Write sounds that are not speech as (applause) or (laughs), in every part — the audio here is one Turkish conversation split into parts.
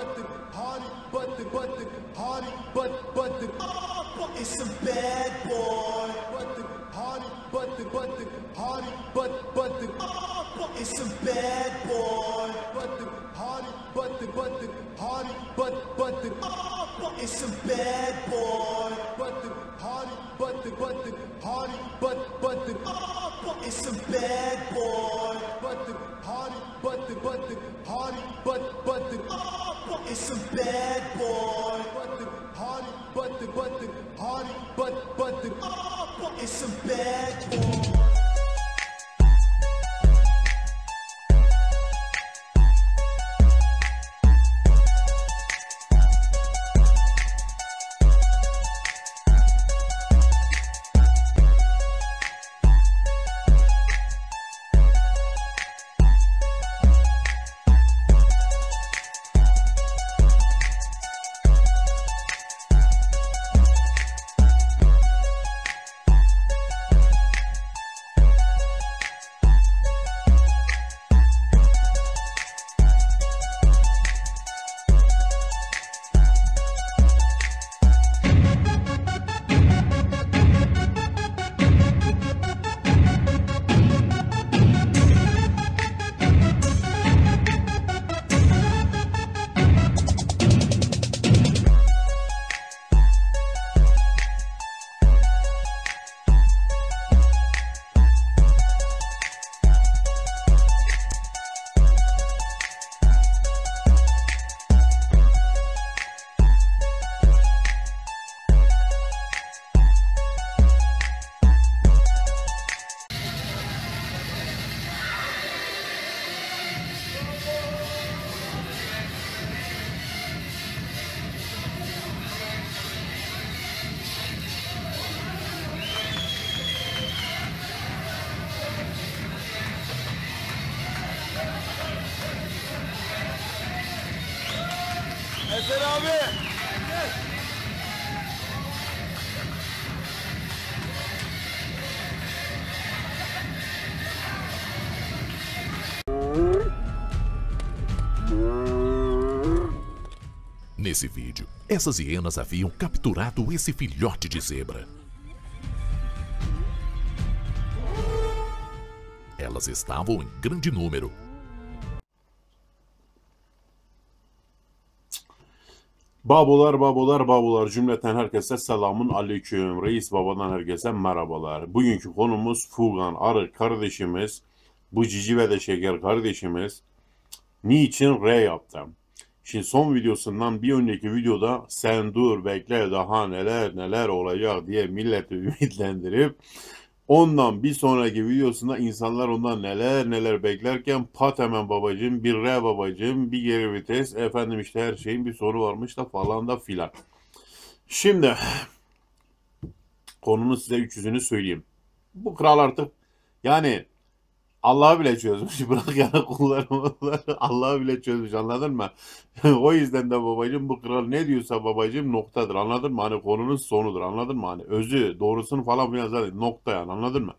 button, hardy button, button, hardy but button. Oh, it's a bad boy. Button, hardy button, button, hardy but button. Oh, it's a bad boy. Button, hardy button, button, hardy but button. Oh, it's a bad boy. Button, hardy button, button, hardy but button. Oh, it's a bad boy. Button but the, but the, hardy, but, but the, oh, it's a bad boy. But the, hardy, but the, but the, hardy, but, but the, oh, it's a bad boy. nesse vídeo, essas hienas haviam capturado esse filhote de zebra. Elas estavam em grande número. Babalar, babalar, babalar. Cümleten herkese selamun aleyküm. Reis babadan herkese merhabalar. Bugünkü konumuz Fugan Arı kardeşimiz, bu cici ve de şeker kardeşimiz niçin R yaptım? Şimdi son videosundan bir önceki videoda sen dur bekle daha neler neler olacak diye milleti (laughs) ümitlendirip ondan bir sonraki videosunda insanlar ondan neler neler beklerken pat hemen babacım bir re babacım bir geri vites efendim işte her şeyin bir soru varmış da falan da filan. Şimdi (clears throat) konunun size 300'ünü söyleyeyim. Bu kral artık yani Allah'ı bile çözmüş. (laughs) Bırak yani kulları Allah'ı bile çözmüş anladın mı? (laughs) o yüzden de babacığım bu kral ne diyorsa babacığım noktadır anladın mı? Hani konunun sonudur anladın mı? Hani özü doğrusunu falan filan zaten nokta yani anladın mı?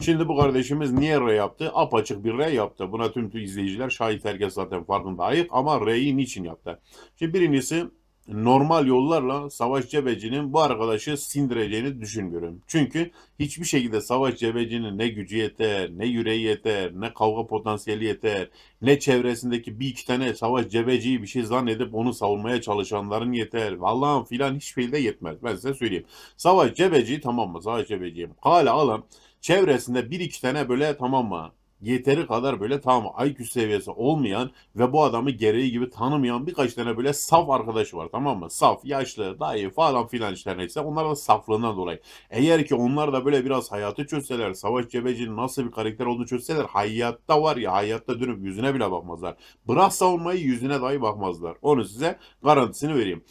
Şimdi bu kardeşimiz niye R yaptı? Apaçık bir R yaptı. Buna tüm tüm izleyiciler şahit herkes zaten farkında ayık ama R'yi niçin yaptı? Şimdi birincisi normal yollarla Savaş Cebeci'nin bu arkadaşı sindireceğini düşünmüyorum. Çünkü hiçbir şekilde Savaş Cebeci'nin ne gücü yeter, ne yüreği yeter, ne kavga potansiyeli yeter, ne çevresindeki bir iki tane Savaş Cebeci'yi bir şey zannedip onu savunmaya çalışanların yeter. Vallahi filan hiçbir şeyde yetmez. Ben size söyleyeyim. Savaş Cebeci tamam mı? Savaş Cebeci'yim. Hala alan çevresinde bir iki tane böyle tamam mı? yeteri kadar böyle tamam IQ seviyesi olmayan ve bu adamı gereği gibi tanımayan birkaç tane böyle saf arkadaşı var tamam mı? Saf, yaşlı, dayı falan filan işte neyse onlar da saflığından dolayı. Eğer ki onlar da böyle biraz hayatı çözseler, Savaş Cebeci'nin nasıl bir karakter olduğunu çözseler hayatta var ya hayatta dönüp yüzüne bile bakmazlar. Bırak savunmayı yüzüne dahi bakmazlar. Onu size garantisini vereyim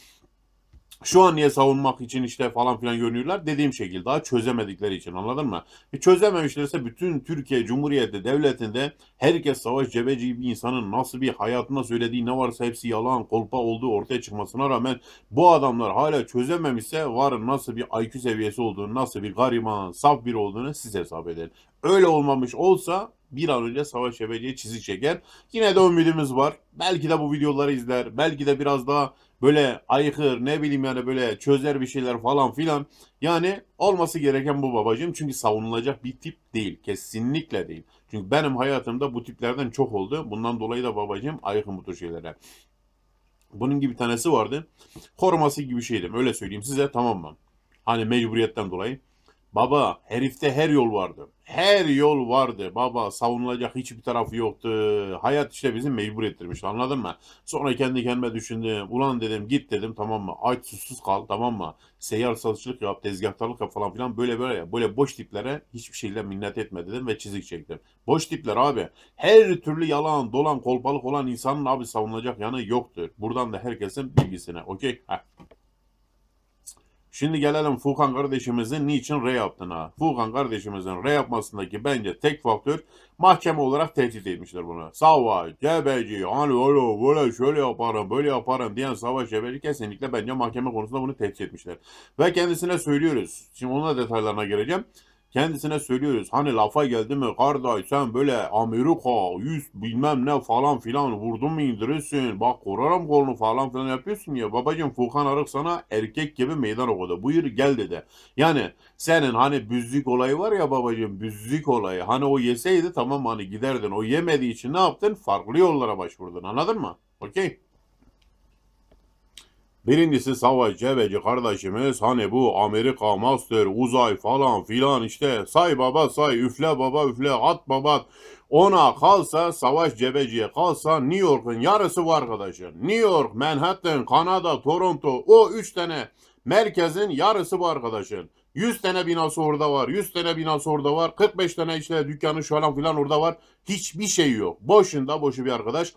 şu an niye savunmak için işte falan filan görünüyorlar dediğim şekilde daha çözemedikleri için anladın mı? E çözememişlerse bütün Türkiye Cumhuriyeti Devleti'nde herkes savaş cebeci bir insanın nasıl bir hayatına söylediği ne varsa hepsi yalan kolpa olduğu ortaya çıkmasına rağmen bu adamlar hala çözememişse varın nasıl bir IQ seviyesi olduğunu nasıl bir gariban saf bir olduğunu siz hesap edin. Öyle olmamış olsa bir an önce savaş cebeci çizik çeker. Yine de ümidimiz var. Belki de bu videoları izler. Belki de biraz daha böyle aykır ne bileyim yani böyle çözer bir şeyler falan filan. Yani olması gereken bu babacığım. Çünkü savunulacak bir tip değil. Kesinlikle değil. Çünkü benim hayatımda bu tiplerden çok oldu. Bundan dolayı da babacığım aykırı bu tür şeylere. Bunun gibi tanesi vardı. Koruması gibi şeydim. Öyle söyleyeyim size tamam mı? Hani mecburiyetten dolayı. Baba herifte her yol vardı. Her yol vardı. Baba savunulacak hiçbir tarafı yoktu. Hayat işte bizi mecbur ettirmiş anladın mı? Sonra kendi kendime düşündüm. Ulan dedim git dedim tamam mı? Aç susuz kal tamam mı? Seyyar satışlık yap, tezgahtarlık yap falan filan böyle böyle ya. Böyle boş tiplere hiçbir şeyle minnet etme dedim ve çizik çektim. Boş tipler abi. Her türlü yalan, dolan, kolpalık olan insanın abi savunulacak yanı yoktur. Buradan da herkesin bilgisine. Okey? Heh. Şimdi gelelim Furkan kardeşimizin niçin re yaptığına. Furkan kardeşimizin re yapmasındaki bence tek faktör mahkeme olarak tehdit etmişler bunu. Savaş, cebeci, hani öyle böyle şöyle yaparım böyle yaparım diyen Savaş Cebeci kesinlikle bence mahkeme konusunda bunu tehdit etmişler. Ve kendisine söylüyoruz. Şimdi onun da detaylarına gireceğim. Kendisine söylüyoruz hani lafa geldi mi kardeş sen böyle Amerika yüz bilmem ne falan filan vurdun mu indirirsin bak korarım kolunu falan filan yapıyorsun ya babacım Furkan Arık sana erkek gibi meydan okudu buyur gel dedi. Yani senin hani büzlük olayı var ya babacım büzlük olayı hani o yeseydi tamam hani giderdin o yemediği için ne yaptın farklı yollara başvurdun anladın mı? Okey. Birincisi savaş beci kardeşimiz hani bu Amerika master uzay falan filan işte say baba say üfle baba üfle at baba ona kalsa savaş cebeciye kalsa New York'un yarısı var arkadaşlar. New York, Manhattan, Kanada, Toronto o 3 tane merkezin yarısı var arkadaşlar. 100 tane binası orada var. 100 tane binası orada var. 45 tane işte dükkanı şu falan filan orada var. Hiçbir şey yok. Boşunda boşu bir arkadaş.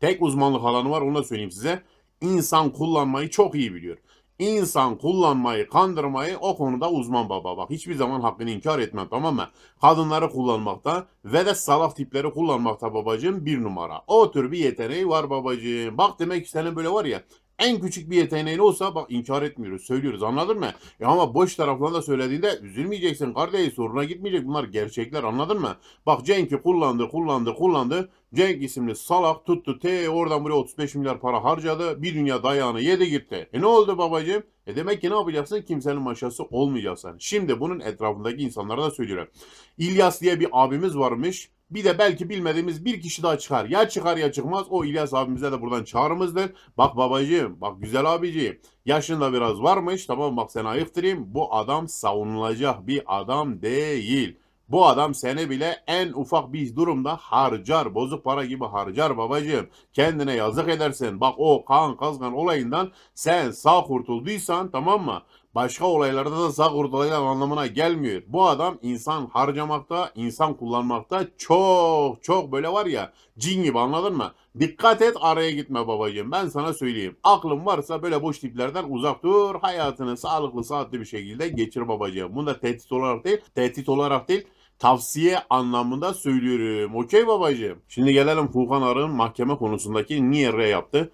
Tek uzmanlık alanı var onu da söyleyeyim size. İnsan kullanmayı çok iyi biliyor. İnsan kullanmayı, kandırmayı o konuda uzman baba. Bak hiçbir zaman hakkını inkar etmem tamam mı? Kadınları kullanmakta ve de salak tipleri kullanmakta babacığım bir numara. O tür bir yeteneği var babacığım. Bak demek ki senin böyle var ya en küçük bir yeteneğin olsa bak inkar etmiyoruz, söylüyoruz anladın mı? E ama boş taraflarını da söylediğinde üzülmeyeceksin kardeş, soruna gitmeyecek bunlar gerçekler anladın mı? Bak Cenk'i kullandı, kullandı, kullandı. Cenk isimli salak tuttu te oradan buraya 35 milyar para harcadı. Bir dünya dayağını yedi gitti. E ne oldu babacığım? E demek ki ne yapacaksın? Kimsenin maşası olmayacaksın. Şimdi bunun etrafındaki insanlara da söylüyorum. İlyas diye bir abimiz varmış. Bir de belki bilmediğimiz bir kişi daha çıkar. Ya çıkar ya çıkmaz. O İlyas abimize de buradan çağrımızdır. Bak babacığım, bak güzel abiciğim. Yaşın da biraz varmış. Tamam bak sen ayıftırayım. Bu adam savunulacak bir adam değil. Bu adam seni bile en ufak bir durumda harcar. Bozuk para gibi harcar babacığım. Kendine yazık edersin. Bak o kan kazgan olayından sen sağ kurtulduysan tamam mı? Başka olaylarda da sağ kurtulacağın anlamına gelmiyor. Bu adam insan harcamakta, insan kullanmakta çok çok böyle var ya cin gibi anladın mı? Dikkat et araya gitme babacığım. Ben sana söyleyeyim. Aklın varsa böyle boş tiplerden uzak dur. Hayatını sağlıklı saatli bir şekilde geçir babacığım. Bunu da tehdit olarak değil, tehdit olarak değil tavsiye anlamında söylüyorum. Okey babacığım. Şimdi gelelim Furkan Arı'nın mahkeme konusundaki niye re yaptı.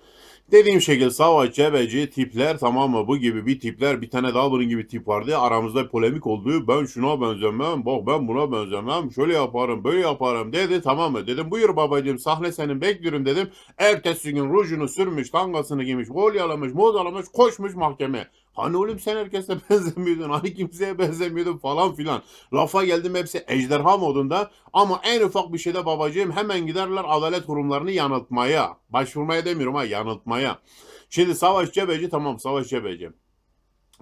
Dediğim şekilde savaş, cebeci, tipler tamam mı? Bu gibi bir tipler bir tane daha bunun gibi tip vardı. Aramızda polemik oldu. Ben şuna benzemem. Bak ben buna benzemem. Şöyle yaparım, böyle yaparım dedi. Tamam mı? Dedim buyur babacığım sahne senin bekliyorum dedim. Ertesi gün rujunu sürmüş, tangasını giymiş, gol yalamış, moz alamış, koşmuş mahkeme. Hani oğlum sen herkese (laughs) benzemiyordun, hani kimseye benzemiyordun falan filan. Lafa geldim hepsi ejderha modunda ama en ufak bir şeyde babacığım hemen giderler adalet kurumlarını yanıltmaya. Başvurmaya demiyorum ha yanıltmaya. Şimdi Savaş Cebeci tamam Savaş Cebeci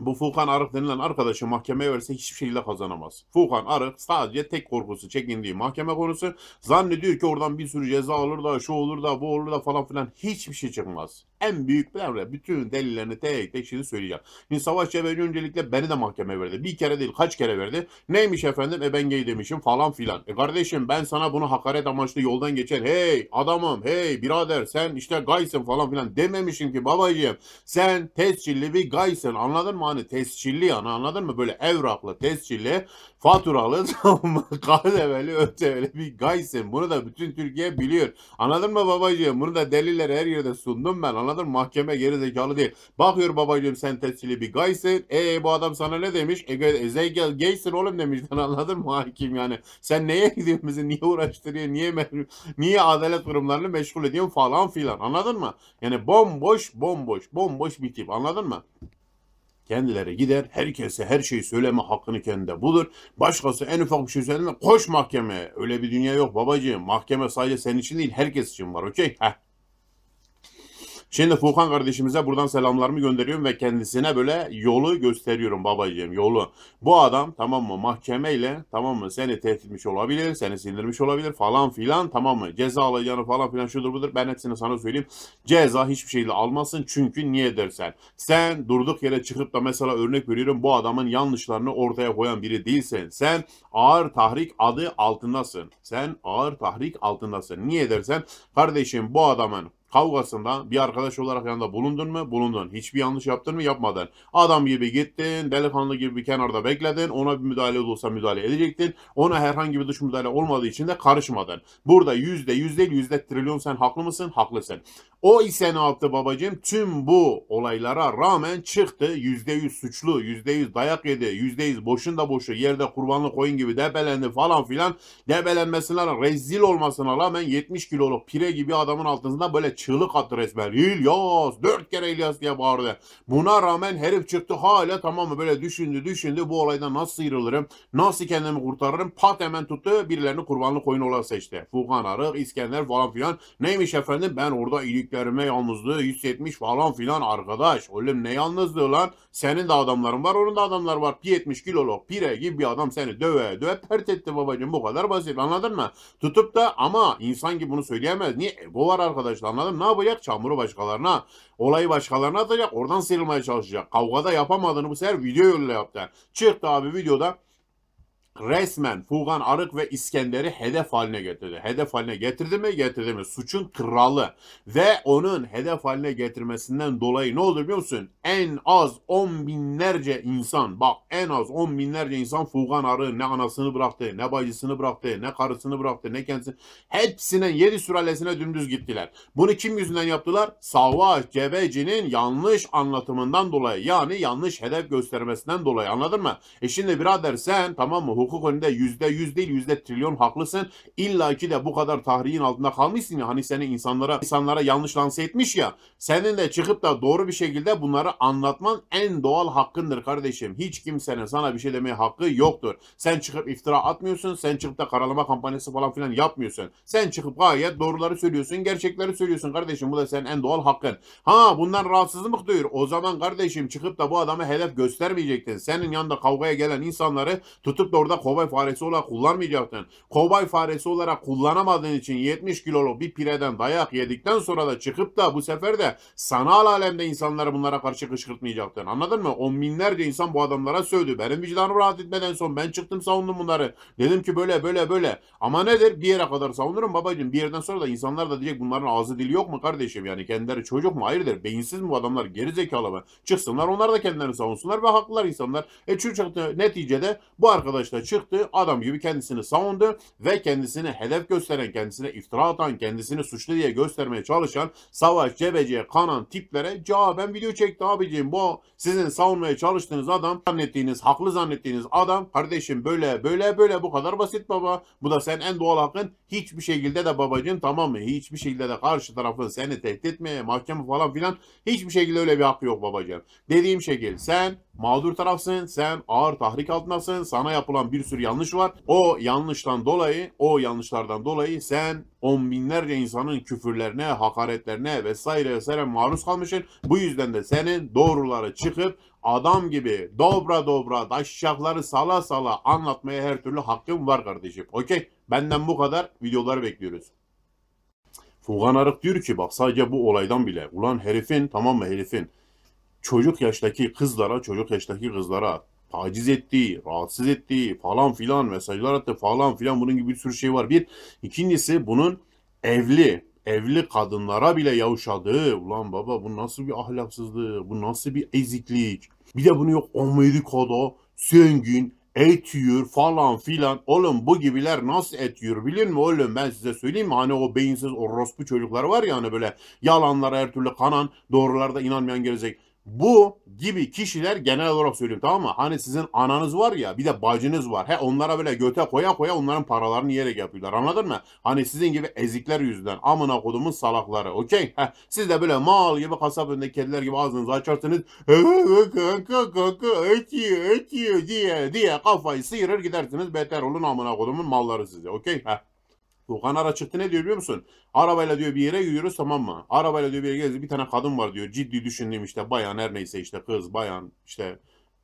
bu Furkan Arık denilen arkadaşı mahkemeye verse hiçbir şekilde kazanamaz. Furkan Arık sadece tek korkusu çekindiği mahkeme konusu. Zannediyor ki oradan bir sürü ceza alır da şu olur da bu olur da falan filan hiçbir şey çıkmaz. En büyük bir bütün delillerini tek tek şimdi söyleyeceğim. Şimdi Savaş Cebeci öncelikle beni de mahkeme verdi. Bir kere değil kaç kere verdi. Neymiş efendim e ben gay demişim falan filan. E kardeşim ben sana bunu hakaret amaçlı yoldan geçen hey adamım hey birader sen işte gaysın falan filan dememişim ki babacığım. Sen tescilli bir gaysın anladın mı? hani tescilli yani anladın mı? Böyle evraklı, tescilli, faturalı, (laughs) kademeli, öteveli bir gaysin. Bunu da bütün Türkiye biliyor. Anladın mı babacığım? Bunu da deliller her yerde sundum ben. Anladın mı? Mahkeme gerizekalı değil. Bakıyor babacığım sen tescilli bir gaysin. E bu adam sana ne demiş? E, e gaysin oğlum demiş. Anladın mı hakim yani? Sen neye gidiyorsun bizi? Niye uğraştırıyorsun? Niye, niye adalet kurumlarını meşgul ediyorsun falan filan. Anladın mı? Yani bomboş bomboş bomboş bir tip. Anladın mı? Kendileri gider, herkese her şeyi söyleme hakkını kendinde bulur. Başkası en ufak bir şey söyleme, koş mahkemeye. Öyle bir dünya yok babacığım. Mahkeme sadece senin için değil, herkes için var, okey? Heh. Şimdi Furkan kardeşimize buradan selamlarımı gönderiyorum ve kendisine böyle yolu gösteriyorum babacığım yolu. Bu adam tamam mı mahkemeyle tamam mı seni tehdit etmiş olabilir, seni sindirmiş olabilir falan filan tamam mı? Ceza alacağını falan filan şudur budur ben hepsini sana söyleyeyim. Ceza hiçbir şeyle almasın çünkü niye dersen. Sen durduk yere çıkıp da mesela örnek veriyorum bu adamın yanlışlarını ortaya koyan biri değilsin. Sen ağır tahrik adı altındasın. Sen ağır tahrik altındasın. Niye dersen kardeşim bu adamın kavgasında bir arkadaş olarak yanında bulundun mu? Bulundun. Hiçbir yanlış yaptın mı? Yapmadın. Adam gibi gittin, delikanlı gibi bir kenarda bekledin. Ona bir müdahale olursa müdahale edecektin. Ona herhangi bir dış müdahale olmadığı için de karışmadın. Burada yüzde yüz değil yüzde trilyon sen haklı mısın? Haklısın. O ise ne yaptı babacığım? Tüm bu olaylara rağmen çıktı. Yüzde yüz suçlu, yüzde yüz dayak yedi, yüzde yüz boşunda boşu yerde kurbanlı koyun gibi debelendi falan filan. Debelenmesine rezil olmasına rağmen 70 kiloluk pire gibi adamın altında böyle çıktı çığlık attı resmen. İlyas dört kere İlyas diye bağırdı. Buna rağmen herif çıktı hala tamam mı böyle düşündü düşündü bu olaydan nasıl sıyrılırım nasıl kendimi kurtarırım pat hemen tuttu birilerini kurbanlık koyun olarak seçti. Furkan Arık, İskender falan filan neymiş efendim ben orada iyiliklerime yalnızlığı hissetmiş falan filan arkadaş. Oğlum ne yalnızlığı lan senin de adamların var onun da adamlar var pi 70 kiloluk pire gibi bir adam seni döve döve pert etti babacığım bu kadar basit anladın mı? Tutup da ama insan ki bunu söyleyemez. Niye? Ego var arkadaşlar anladın mı? ne yapacak? Çamuru başkalarına, olayı başkalarına atacak. Oradan silmeye çalışacak. Kavgada yapamadığını bu sefer video yoluyla yaptı. Çıktı abi videoda resmen Fugan Arık ve İskender'i hedef haline getirdi. Hedef haline getirdi mi? Getirdi mi? Suçun kralı ve onun hedef haline getirmesinden dolayı ne oldu biliyor musun? En az on binlerce insan bak en az on binlerce insan Fugan Arık'ın ne anasını bıraktı, ne bacısını bıraktı, ne karısını bıraktı, ne kendisini hepsinin yedi sülalesine dümdüz gittiler. Bunu kim yüzünden yaptılar? Savaş Cebeci'nin yanlış anlatımından dolayı yani yanlış hedef göstermesinden dolayı anladın mı? E şimdi birader sen tamam mı hukuk önünde yüzde yüz değil yüzde trilyon haklısın. İlla ki de bu kadar tahriğin altında kalmışsın ya hani seni insanlara insanlara yanlış lanse etmiş ya. Senin de çıkıp da doğru bir şekilde bunları anlatman en doğal hakkındır kardeşim. Hiç kimsenin sana bir şey demeye hakkı yoktur. Sen çıkıp iftira atmıyorsun. Sen çıkıp da karalama kampanyası falan filan yapmıyorsun. Sen çıkıp gayet doğruları söylüyorsun. Gerçekleri söylüyorsun kardeşim. Bu da senin en doğal hakkın. Ha bundan rahatsızlık duyuyor. O zaman kardeşim çıkıp da bu adamı hedef göstermeyecektin. Senin yanında kavgaya gelen insanları tutup da orada hayatında kovboy faresi olarak kullanmayacaktın. Kovay faresi olarak kullanamadığın için 70 kiloluk bir pireden dayak yedikten sonra da çıkıp da bu sefer de sanal alemde insanları bunlara karşı kışkırtmayacaktın. Anladın mı? On binlerce insan bu adamlara sövdü. Benim vicdanım rahat etmeden son ben çıktım savundum bunları. Dedim ki böyle böyle böyle. Ama nedir? Bir yere kadar savunurum babacığım. Bir yerden sonra da insanlar da diyecek bunların ağzı dili yok mu kardeşim? Yani kendileri çocuk mu? Hayırdır? Beyinsiz mi bu adamlar? Geri zekalı mı? Çıksınlar onlar da kendilerini savunsunlar ve haklılar insanlar. E çünkü neticede bu arkadaşlar çıktı. Adam gibi kendisini savundu ve kendisini hedef gösteren, kendisine iftira atan, kendisini suçlu diye göstermeye çalışan savaş cebeciye kanan tiplere cevaben video çekti abicim. Bu sizin savunmaya çalıştığınız adam, zannettiğiniz, haklı zannettiğiniz adam kardeşim böyle böyle böyle bu kadar basit baba. Bu da sen en doğal hakkın hiçbir şekilde de babacın tamam mı? Hiçbir şekilde de karşı tarafın seni tehdit etmeye mahkeme falan filan hiçbir şekilde öyle bir hakkı yok babacığım. Dediğim şekilde sen mağdur tarafsın, sen ağır tahrik altındasın, sana yapılan bir sürü yanlış var. O yanlıştan dolayı, o yanlışlardan dolayı sen on binlerce insanın küfürlerine, hakaretlerine vesaire vesaire maruz kalmışsın. Bu yüzden de senin doğruları çıkıp adam gibi dobra dobra taşacakları sala sala anlatmaya her türlü hakkın var kardeşim. Okey. Benden bu kadar. Videoları bekliyoruz. Fugan Arık diyor ki bak sadece bu olaydan bile. Ulan herifin tamam mı herifin çocuk yaştaki kızlara, çocuk yaştaki kızlara taciz ettiği, rahatsız ettiği falan filan mesajlar attı falan filan bunun gibi bir sürü şey var. Bir, ikincisi bunun evli, evli kadınlara bile yavşadı. Ulan baba bu nasıl bir ahlaksızlığı, bu nasıl bir eziklik. Bir de bunu yok Amerika'da zengin, et yiyor falan filan. Oğlum bu gibiler nasıl etiyor yiyor bilir mi oğlum ben size söyleyeyim mi? Hani o beyinsiz orospu çocuklar var ya hani böyle yalanlara her türlü kanan, doğrularda inanmayan gelecek bu gibi kişiler genel olarak söylüyorum tamam mı? Hani sizin ananız var ya bir de bacınız var. He onlara böyle göte koya koya onların paralarını yiyerek yapıyorlar. Anladın mı? Hani sizin gibi ezikler yüzünden amına kodumun salakları. Okey? siz de böyle mal gibi kasap önünde kediler gibi ağzınızı açarsınız. kanka kanka ötüyor ötüyor diye diye kafayı sıyırır gidersiniz. Beter olun amına kodumun malları size. Okey? He. Okan Ara ne diyor biliyor musun? Arabayla diyor bir yere gidiyoruz tamam mı? Arabayla diyor bir yere gidiyoruz. Bir tane kadın var diyor. Ciddi düşündüğüm işte bayan her neyse işte kız bayan işte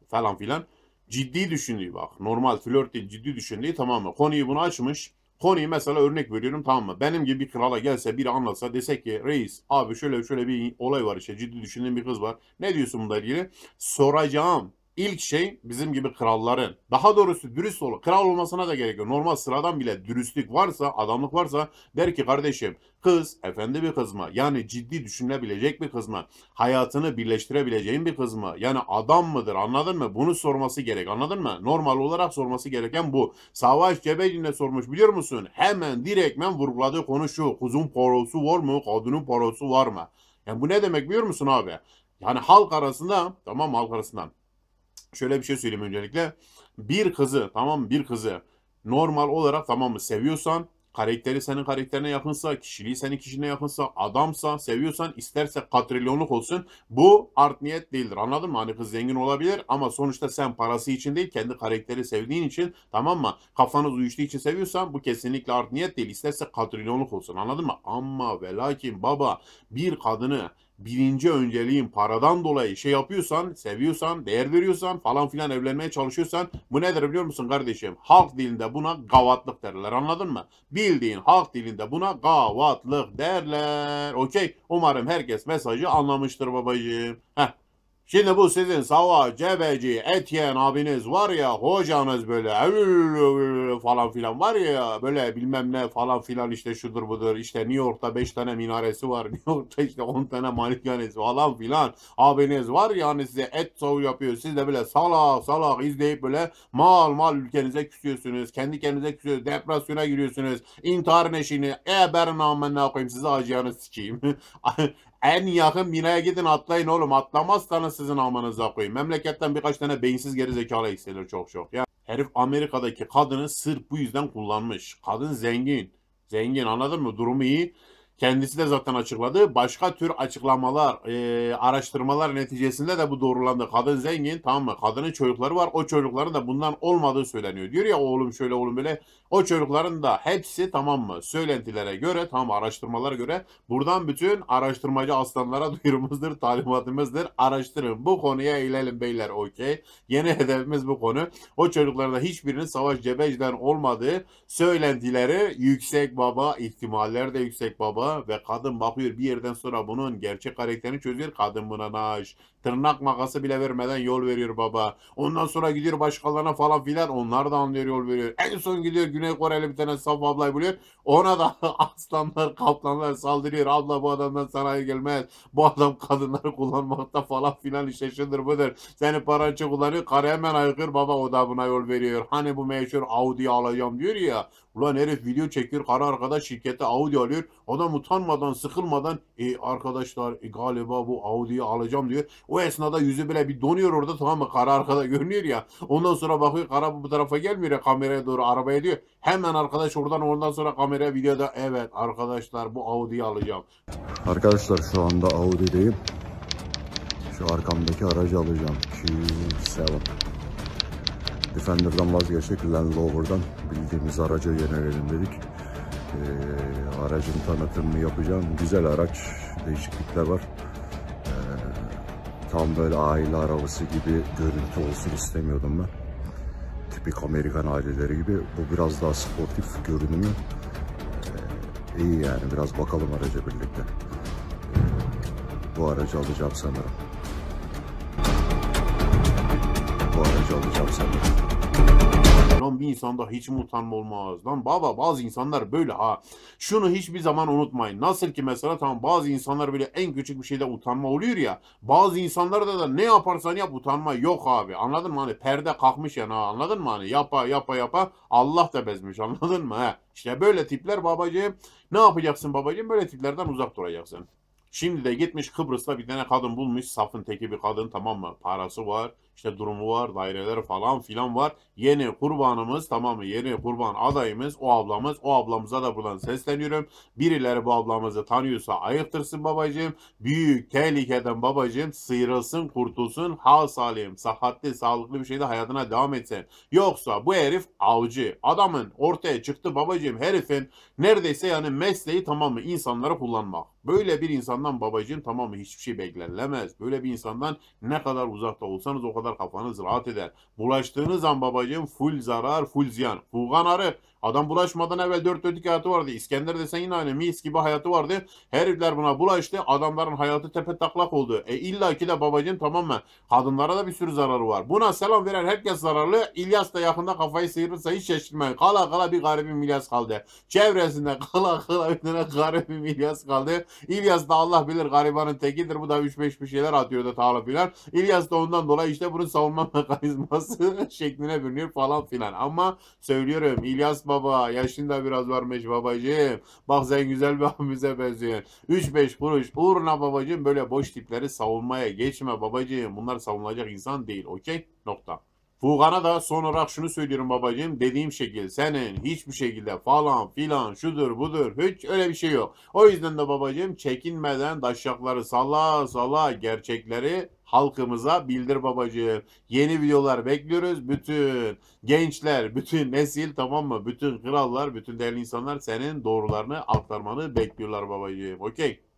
falan filan. Ciddi düşündüğü bak. Normal flört değil ciddi düşündüğü tamam mı? Konuyu bunu açmış. Konuyu mesela örnek veriyorum tamam mı? Benim gibi bir krala gelse biri anlatsa desek ki reis abi şöyle şöyle bir olay var işte ciddi düşündüğüm bir kız var. Ne diyorsun bununla ilgili? Soracağım. İlk şey bizim gibi kralların daha doğrusu dürüst ol. Kral olmasına da gerekiyor. Normal sıradan bile dürüstlük varsa, adamlık varsa der ki kardeşim kız efendi bir kız mı? Yani ciddi düşünebilecek bir kız mı? Hayatını birleştirebileceğin bir kız mı? Yani adam mıdır anladın mı? Bunu sorması gerek anladın mı? Normal olarak sorması gereken bu. Savaş cebecinde sormuş biliyor musun? Hemen direktmen vurguladığı konu şu. Kuzun porosu var mı? Kadının porosu var mı? Yani bu ne demek biliyor musun abi? Yani halk arasında tamam halk arasından şöyle bir şey söyleyeyim öncelikle. Bir kızı tamam bir kızı normal olarak tamam mı seviyorsan karakteri senin karakterine yakınsa, kişiliği senin kişine yakınsa, adamsa, seviyorsan, isterse katrilyonluk olsun. Bu art niyet değildir. Anladın mı? Hani kız zengin olabilir ama sonuçta sen parası için değil, kendi karakteri sevdiğin için tamam mı? Kafanız uyuştuğu için seviyorsan bu kesinlikle art niyet değil. İsterse katrilyonluk olsun. Anladın mı? Ama ve lakin baba bir kadını birinci önceliğin paradan dolayı şey yapıyorsan, seviyorsan, değer veriyorsan falan filan evlenmeye çalışıyorsan bu nedir biliyor musun kardeşim? Halk dilinde buna gavatlık derler anladın mı? Bildiğin halk dilinde buna gavatlık derler. Okey umarım herkes mesajı anlamıştır babacığım. Heh. Şimdi bu sizin savaş Cebeci, Etyen abiniz var ya hocanız böyle falan filan var ya böyle bilmem ne falan filan işte şudur budur işte New York'ta 5 tane minaresi var (laughs) New York'ta işte 10 tane malikanesi falan filan abiniz var ya hani size et soğu yapıyor siz de böyle salak salak izleyip böyle mal mal ülkenize küsüyorsunuz kendi kendinize küsüyorsunuz depresyona giriyorsunuz intihar neşini e ben namına koyayım size acıyanı sikeyim (laughs) En yakın binaya gidin atlayın oğlum. Atlamazsanız sizin amanıza koyun. Memleketten birkaç tane beyinsiz geri zekalı eksilir çok çok. Ya herif Amerika'daki kadını sırf bu yüzden kullanmış. Kadın zengin. Zengin anladın mı? Durumu iyi. Kendisi de zaten açıkladı. Başka tür açıklamalar, e, araştırmalar neticesinde de bu doğrulandı. Kadın zengin tamam mı? Kadının çocukları var. O çocukların da bundan olmadığı söyleniyor. Diyor ya oğlum şöyle oğlum böyle. O çocukların da hepsi tamam mı? Söylentilere göre tamam araştırmalara göre. Buradan bütün araştırmacı aslanlara (laughs) duyurumuzdur, talimatımızdır. Araştırın. Bu konuya eğilelim beyler okey. Yeni hedefimiz bu konu. O çocuklarda hiçbirinin savaş cebeciden olmadığı söylentileri yüksek baba ihtimaller de yüksek baba ve kadın bakıyor bir yerden sonra bunun gerçek karakterini çözüyor. Kadın buna naş. Tırnak makası bile vermeden yol veriyor baba. Ondan sonra gidiyor başkalarına falan filan. Onlar da anlıyor yol veriyor. En son gidiyor Güney Koreli bir tane saf ablayı buluyor. Ona da (laughs) aslanlar kaplanlar saldırıyor. Abla bu adamdan sana gelmez. Bu adam kadınları kullanmakta falan filan işte şudur budur. Seni parança kullanıyor. Karı hemen ayıkıyor. Baba o da buna yol veriyor. Hani bu meşhur Audi alacağım diyor ya. Ulan herif video çekiyor. Karı arkadaş şirkete Audi alıyor. da adam utanmadan, sıkılmadan e, arkadaşlar e, galiba bu Audi'yi alacağım diyor. O esnada yüzü bile bir donuyor orada tamam mı? Kara arkada (laughs) görünüyor ya. Ondan sonra bakıyor kara bu tarafa gelmiyor ya kameraya doğru arabaya diyor. Hemen arkadaş oradan ondan sonra kameraya videoda evet arkadaşlar bu Audi'yi alacağım. Arkadaşlar şu anda Audi'deyim. Şu arkamdaki aracı alacağım. Q7. Defender'dan vazgeçtik. Land Rover'dan bildiğimiz araca yönelelim dedik. Ee, aracın tanıtımını yapacağım. Güzel araç, değişiklikler var. Ee, tam böyle aile arabası gibi görüntü olsun istemiyordum ben. Tipik Amerikan aileleri gibi. Bu biraz daha sportif görünümü. Ee, iyi yani biraz bakalım araca birlikte. bu aracı alacağım sanırım. Bu aracı alacağım sanırım. Lan bir insanda hiç mi utanma olmaz? Lan baba bazı insanlar böyle ha. Şunu hiçbir zaman unutmayın. Nasıl ki mesela tamam bazı insanlar böyle en küçük bir şeyde utanma oluyor ya. Bazı insanlarda da ne yaparsan yap utanma yok abi. Anladın mı? Hani perde kalkmış yani ha. Anladın mı? Hani yapa yapa yapa Allah da bezmiş. (laughs) Anladın mı? He. İşte böyle tipler babacığım. Ne yapacaksın babacığım? Böyle tiplerden uzak duracaksın. Şimdi de gitmiş Kıbrıs'ta bir tane kadın bulmuş. Safın teki bir kadın tamam mı? Parası var işte durumu var, daireler falan filan var. Yeni kurbanımız tamam Yeni kurban adayımız o ablamız. O ablamıza da buradan sesleniyorum. Birileri bu ablamızı tanıyorsa ayıktırsın babacığım. Büyük tehlikeden babacığım sıyrılsın, kurtulsun. Hal salim, sahatli, sağlıklı bir şeyde hayatına devam etsin. Yoksa bu herif avcı. Adamın ortaya çıktı babacığım herifin neredeyse yani mesleği tamam mı? kullanmak. Böyle bir insandan babacığın tamamı hiçbir şey beklenilemez. Böyle bir insandan ne kadar uzakta olsanız o kadar kafanız rahat eder. Bulaştığınız an babacığın full zarar, full ziyan. Fugan arık. Adam bulaşmadan evvel 4 4 hayatı vardı. İskender desen yine aynı mis gibi hayatı vardı. Herifler buna bulaştı. Adamların hayatı tepe taklak oldu. E illa ki de babacın mı? kadınlara da bir sürü zararı var. Buna selam veren herkes zararlı. İlyas da yakında kafayı sıyırırsa hiç şaşırmayın. Kala kala bir garibim İlyas kaldı. Çevresinde (laughs) kala kala bir garibim İlyas kaldı. İlyas da Allah bilir garibanın tekidir. Bu da 3-5 bir şeyler atıyordu tağla filan. İlyas da ondan dolayı işte bunun savunma (laughs) mekanizması (laughs) şekline bürünüyor falan filan. Ama söylüyorum İlyas Baba. Yaşında biraz varmış babacığım. Bak sen güzel bir (laughs) abimize benziyorsun. 3-5 kuruş uğruna babacığım böyle boş tipleri savunmaya geçme babacığım. Bunlar savunulacak insan değil. Okey? Nokta. Fugan'a da son olarak şunu söylüyorum babacığım. Dediğim şekil senin hiçbir şekilde falan filan şudur budur hiç öyle bir şey yok. O yüzden de babacığım çekinmeden daşakları salla salla gerçekleri halkımıza bildir babacığım. Yeni videolar bekliyoruz. Bütün gençler, bütün nesil tamam mı? Bütün krallar, bütün değerli insanlar senin doğrularını aktarmanı bekliyorlar babacığım. Okey.